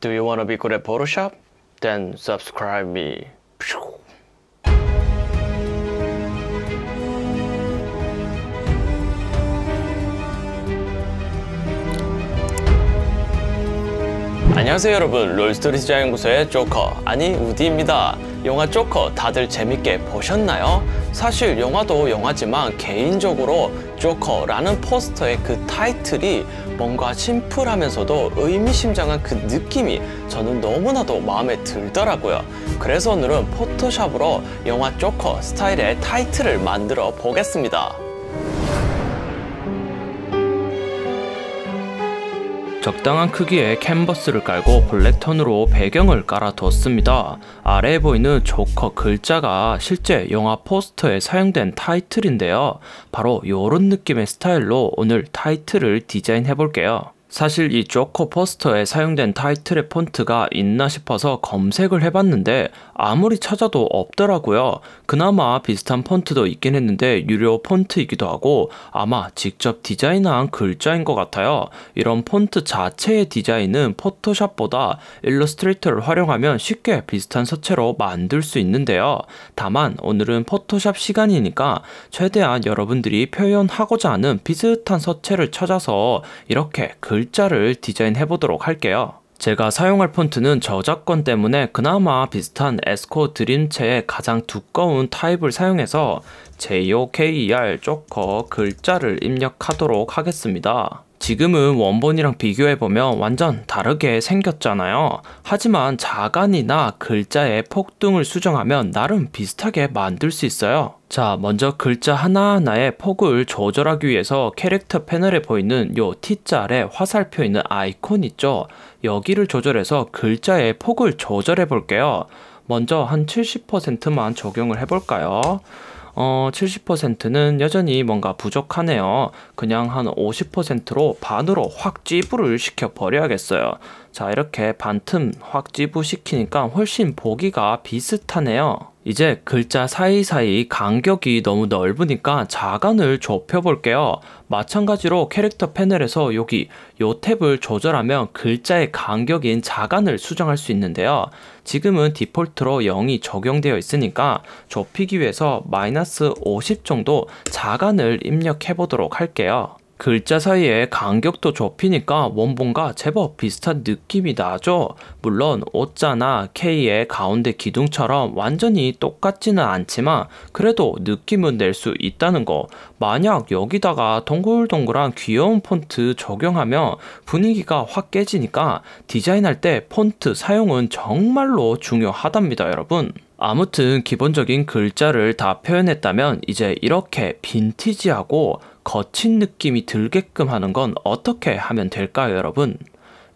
Do you wanna be good at Photoshop? Then subscribe me. 안녕하세요 여러분 롤스토리 디자인 연구소의 조커 아니 우디입니다 영화 조커 다들 재밌게 보셨나요? 사실 영화도 영화지만 개인적으로 조커라는 포스터의 그 타이틀이 뭔가 심플하면서도 의미심장한 그 느낌이 저는 너무나도 마음에 들더라고요. 그래서 오늘은 포토샵으로 영화 조커 스타일의 타이틀을 만들어 보겠습니다. 적당한 크기의 캔버스를 깔고 블랙톤으로 배경을 깔아뒀습니다. 아래에 보이는 조커 글자가 실제 영화 포스터에 사용된 타이틀인데요. 바로 이런 느낌의 스타일로 오늘 타이틀을 디자인해 볼게요. 사실 이 조커 포스터에 사용된 타이틀의 폰트가 있나 싶어서 검색을 해봤는데 아무리 찾아도 없더라고요. 그나마 비슷한 폰트도 있긴 했는데 유료 폰트이기도 하고 아마 직접 디자인한 글자인 것 같아요. 이런 폰트 자체의 디자인은 포토샵보다 일러스트레이터를 활용하면 쉽게 비슷한 서체로 만들 수 있는데요. 다만 오늘은 포토샵 시간이니까 최대한 여러분들이 표현하고자 하는 비슷한 서체를 찾아서 이렇게 글 글자를 디자인해 보도록 할게요. 제가 사용할 폰트는 저작권 때문에 그나마 비슷한 에스코 드림체의 가장 두꺼운 타입을 사용해서 j o k r 조커 글자를 입력하도록 하겠습니다. 지금은 원본이랑 비교해보면 완전 다르게 생겼잖아요. 하지만 자간이나 글자의 폭등을 수정하면 나름 비슷하게 만들 수 있어요. 자, 먼저 글자 하나하나의 폭을 조절하기 위해서 캐릭터 패널에 보이는 요 T자 아래 화살표 있는 아이콘 있죠? 여기를 조절해서 글자의 폭을 조절해 볼게요. 먼저 한 70%만 적용을 해볼까요? 어, 70%는 여전히 뭔가 부족하네요. 그냥 한 50%로 반으로 확 찌부를 시켜버려야겠어요. 자, 이렇게 반틈 확 찌부시키니까 훨씬 보기가 비슷하네요. 이제 글자 사이사이 간격이 너무 넓으니까 자간을 좁혀 볼게요. 마찬가지로 캐릭터 패널에서 여기 요 탭을 조절하면 글자의 간격인 자간을 수정할 수 있는데요. 지금은 디폴트로 0이 적용되어 있으니까 좁히기 위해서 마이너스 50 정도 자간을 입력해 보도록 할게요. 글자 사이에 간격도 좁히니까 원본과 제법 비슷한 느낌이 나죠. 물론 O자나 K의 가운데 기둥처럼 완전히 똑같지는 않지만 그래도 느낌은 낼 수 있다는 거. 만약 여기다가 동글동글한 귀여운 폰트 적용하면 분위기가 확 깨지니까 디자인할 때 폰트 사용은 정말로 중요하답니다 여러분. 아무튼 기본적인 글자를 다 표현했다면 이제 이렇게 빈티지하고 거친 느낌이 들게끔 하는 건 어떻게 하면 될까요, 여러분?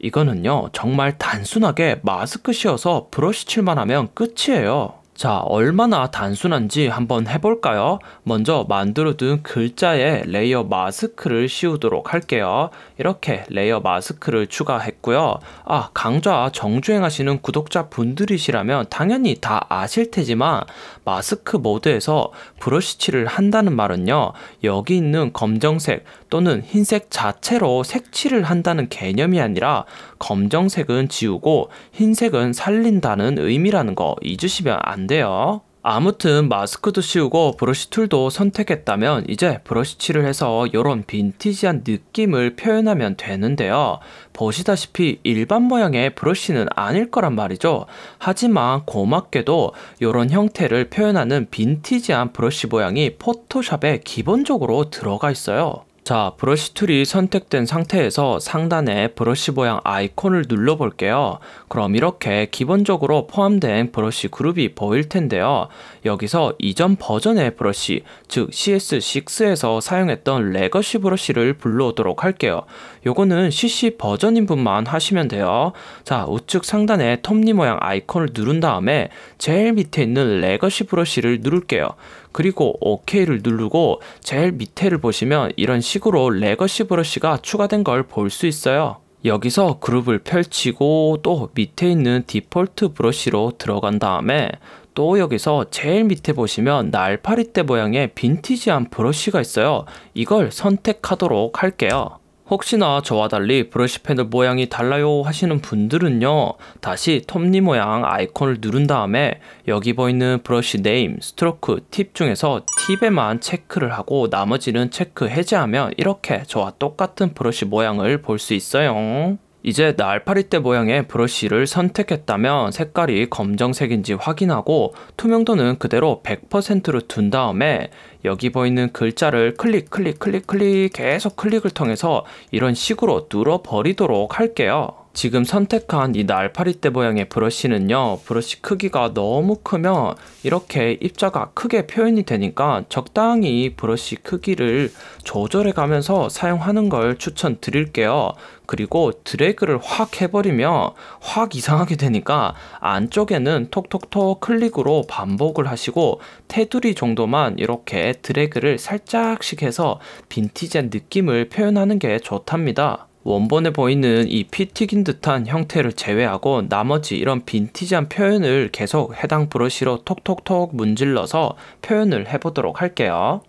이거는요, 정말 단순하게 마스크 씌워서 브러쉬 칠만 하면 끝이에요. 자, 얼마나 단순한지 한번 해볼까요? 먼저 만들어둔 글자에 레이어 마스크를 씌우도록 할게요. 이렇게 레이어 마스크를 추가했고요. 아, 강좌 정주행하시는 구독자분들이시라면 당연히 다 아실 테지만 마스크 모드에서 브러쉬칠을 한다는 말은요. 여기 있는 검정색 또는 흰색 자체로 색칠을 한다는 개념이 아니라 검정색은 지우고 흰색은 살린다는 의미라는 거 잊으시면 안 돼요. 아무튼 마스크도 씌우고 브러쉬 툴도 선택했다면 이제 브러쉬 칠을 해서 이런 빈티지한 느낌을 표현하면 되는데요. 보시다시피 일반 모양의 브러쉬는 아닐 거란 말이죠. 하지만 고맙게도 이런 형태를 표현하는 빈티지한 브러쉬 모양이 포토샵에 기본적으로 들어가 있어요. 자, 브러쉬 툴이 선택된 상태에서 상단에 브러쉬 모양 아이콘을 눌러볼게요. 그럼 이렇게 기본적으로 포함된 브러쉬 그룹이 보일 텐데요. 여기서 이전 버전의 브러쉬, 즉 CS6에서 사용했던 레거시 브러쉬를 불러오도록 할게요. 요거는 CC 버전인 분만 하시면 돼요. 자, 우측 상단에 톱니 모양 아이콘을 누른 다음에 제일 밑에 있는 레거시 브러쉬를 누를게요. 그리고 OK를 누르고 제일 밑에를 보시면 이런 식으로 레거시 브러쉬가 추가된 걸 볼 수 있어요. 여기서 그룹을 펼치고 또 밑에 있는 디폴트 브러쉬로 들어간 다음에 또 여기서 제일 밑에 보시면 날파리떼 모양의 빈티지한 브러쉬가 있어요. 이걸 선택하도록 할게요. 혹시나 저와 달리 브러쉬 패널 모양이 달라요 하시는 분들은요 다시 톱니 모양 아이콘을 누른 다음에 여기 보이는 브러쉬 네임, 스트로크, 팁 중에서 팁에만 체크를 하고 나머지는 체크 해제하면 이렇게 저와 똑같은 브러쉬 모양을 볼 수 있어요 이제 날파리떼 모양의 브러쉬를 선택했다면 색깔이 검정색인지 확인하고 투명도는 그대로 100%로 둔 다음에 여기 보이는 글자를 클릭 클릭 클릭 클릭 계속 클릭을 통해서 이런 식으로 눌어 버리도록 할게요. 지금 선택한 이 날파리떼 모양의 브러쉬는요 브러쉬 크기가 너무 크면 이렇게 입자가 크게 표현이 되니까 적당히 브러쉬 크기를 조절해 가면서 사용하는 걸 추천드릴게요 그리고 드래그를 확 해버리면 확 이상하게 되니까 안쪽에는 톡톡톡 클릭으로 반복을 하시고 테두리 정도만 이렇게 드래그를 살짝씩 해서 빈티지한 느낌을 표현하는 게 좋답니다. 원본에 보이는 이 피튀긴 듯한 형태를 제외하고 나머지 이런 빈티지한 표현을 계속 해당 브러쉬로 톡톡톡 문질러서 표현을 해보도록 할게요.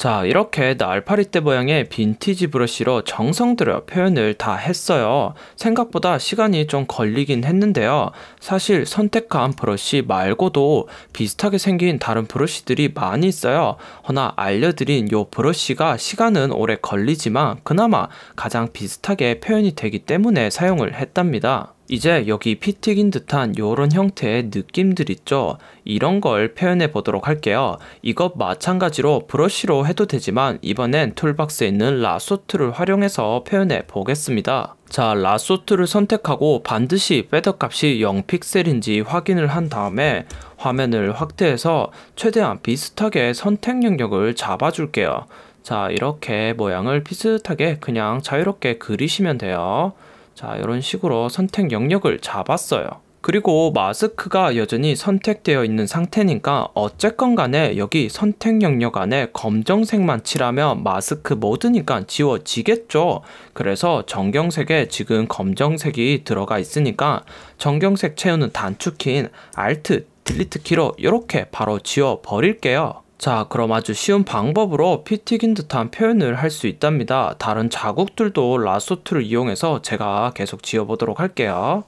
자 이렇게 날파리 떼 모양의 빈티지 브러쉬로 정성 들여 표현을 다 했어요 생각보다 시간이 좀 걸리긴 했는데요 사실 선택한 브러쉬 말고도 비슷하게 생긴 다른 브러쉬들이 많이 있어요 허나 알려드린 요 브러쉬가 시간은 오래 걸리지만 그나마 가장 비슷하게 표현이 되기 때문에 사용을 했답니다 이제 여기 피튀긴 듯한 요런 형태의 느낌들 있죠? 이런 걸 표현해 보도록 할게요. 이것 마찬가지로 브러쉬로 해도 되지만 이번엔 툴박스에 있는 라소트를 활용해서 표현해 보겠습니다. 자, 라소트를 선택하고 반드시 패드 값이 0픽셀인지 확인을 한 다음에 화면을 확대해서 최대한 비슷하게 선택 영역을 잡아줄게요. 자, 이렇게 모양을 비슷하게 그냥 자유롭게 그리시면 돼요. 자, 이런 식으로 선택 영역을 잡았어요. 그리고 마스크가 여전히 선택되어 있는 상태니까 어쨌건 간에 여기 선택 영역 안에 검정색만 칠하면 마스크 모드니까 지워지겠죠. 그래서 정경색에 지금 검정색이 들어가 있으니까 정경색 채우는 단축키인 Alt, 딜리트 키로 이렇게 바로 지워 버릴게요. 자, 그럼 아주 쉬운 방법으로 피 튀긴 듯한 표현을 할 수 있답니다. 다른 자국들도 라소트를 이용해서 제가 계속 지어보도록 할게요.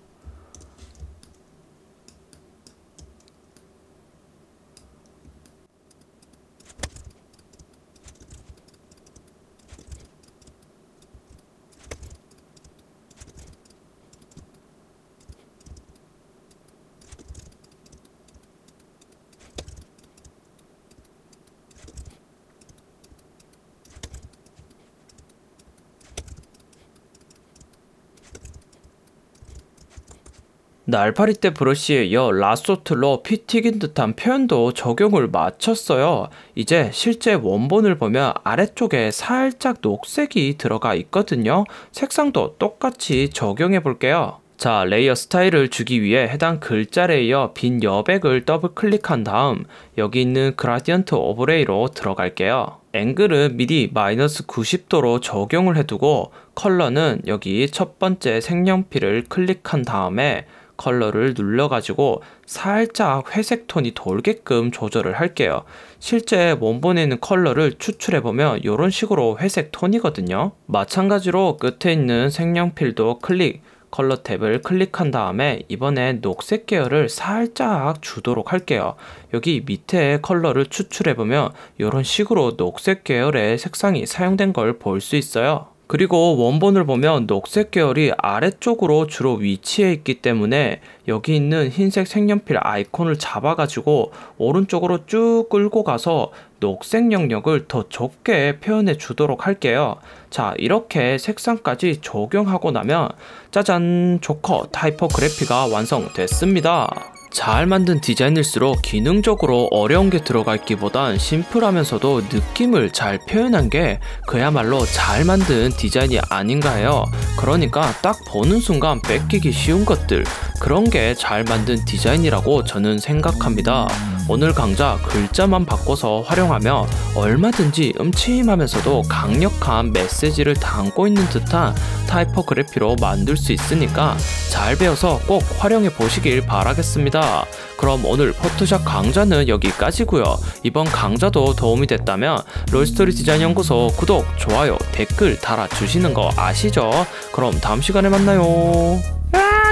날파리떼 브러쉬에 이어 라소틀로 피 튀긴 듯한 표현도 적용을 마쳤어요. 이제 실제 원본을 보면 아래쪽에 살짝 녹색이 들어가 있거든요. 색상도 똑같이 적용해 볼게요. 자, 레이어 스타일을 주기 위해 해당 글자레 이어 빈 여백을 더블 클릭한 다음 여기 있는 그라디언트 오브레이로 들어갈게요. 앵글은 미리 마이너스 90도로 적용을 해두고 컬러는 여기 첫 번째 색연필을 클릭한 다음에 컬러를 눌러가지고 살짝 회색 톤이 돌게끔 조절을 할게요. 실제 원본에 있는 컬러를 추출해보면 이런 식으로 회색 톤이거든요. 마찬가지로 끝에 있는 색연필도 클릭, 컬러 탭을 클릭한 다음에 이번에 녹색 계열을 살짝 주도록 할게요. 여기 밑에 컬러를 추출해보면 이런 식으로 녹색 계열의 색상이 사용된 걸 볼 수 있어요. 그리고 원본을 보면 녹색 계열이 아래쪽으로 주로 위치해 있기 때문에 여기 있는 흰색 색연필 아이콘을 잡아가지고 오른쪽으로 쭉 끌고 가서 녹색 영역을 더 적게 표현해 주도록 할게요. 자 이렇게 색상까지 적용하고 나면 짜잔 조커 타이퍼그래피가 완성됐습니다. 잘 만든 디자인일수록 기능적으로 어려운 게 들어가 있기보단 심플하면서도 느낌을 잘 표현한 게 그야말로 잘 만든 디자인이 아닌가 해요. 그러니까 딱 보는 순간 뺏기기 쉬운 것들, 그런 게 잘 만든 디자인이라고 저는 생각합니다. 오늘 강좌 글자만 바꿔서 활용하며 얼마든지 음침하면서도 강력한 메시지를 담고 있는 듯한 타이퍼그래피로 만들 수 있으니까 잘 배워서 꼭 활용해 보시길 바라겠습니다. 그럼 오늘 포토샵 강좌는 여기까지고요. 이번 강좌도 도움이 됐다면 롤스토리 디자인 연구소 구독, 좋아요, 댓글 달아주시는 거 아시죠? 그럼 다음 시간에 만나요.